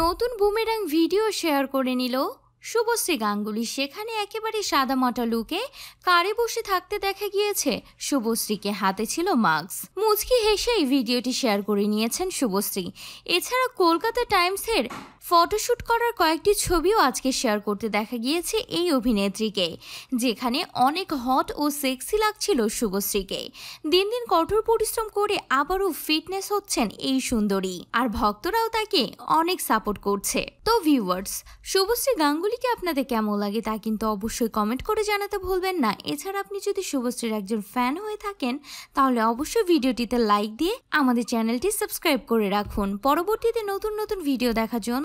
নতুন boomerang video share করে নিল শুভশ্রী গাঙ্গুলি সেখানে একেবারে সাদা মাটা লুকে কারে বসে থাকতে দেখা গিয়েছে শুভশ্রীকে হাতে ছিল মাস্ক মুচকি হেসেই ভিডিওটি শেয়ার করে নিয়েছেন শুভশ্রী এছাড়া কলকাতা টাইমসের ফটোশ্যুট করার কয়েকটি ছবিও আজকে শেয়ার করতে দেখা গিয়েছে এই অভিনেত্রীকে যেখানে অনেক হট ও সেক্সি লাগছিল শুভশ্রীকে দিন দিন কঠোর পরিশ্রম করে আবারও ফিটনেস হচ্ছেন এই সুন্দরী আর ভক্তরাও তাকে অনেক সাপোর্ট করছে তো ভিউয়ার্স শুভশ্রী গাঙ্গুলিকে আপনাদের কেমন লাগে তা কিন্তু অবশ্যই কমেন্ট করে জানাতে ভুলবেন না এছাড়া আপনি যদি শুভশ্রীর একজন ফ্যান হয়ে থাকেন তাহলে অবশ্যই ভিডিওটিতে লাইক দিয়ে আমাদের চ্যানেলটি সাবস্ক্রাইব করে রাখুন পরবর্তীতে নতুন নতুন ভিডিও দেখার জন্য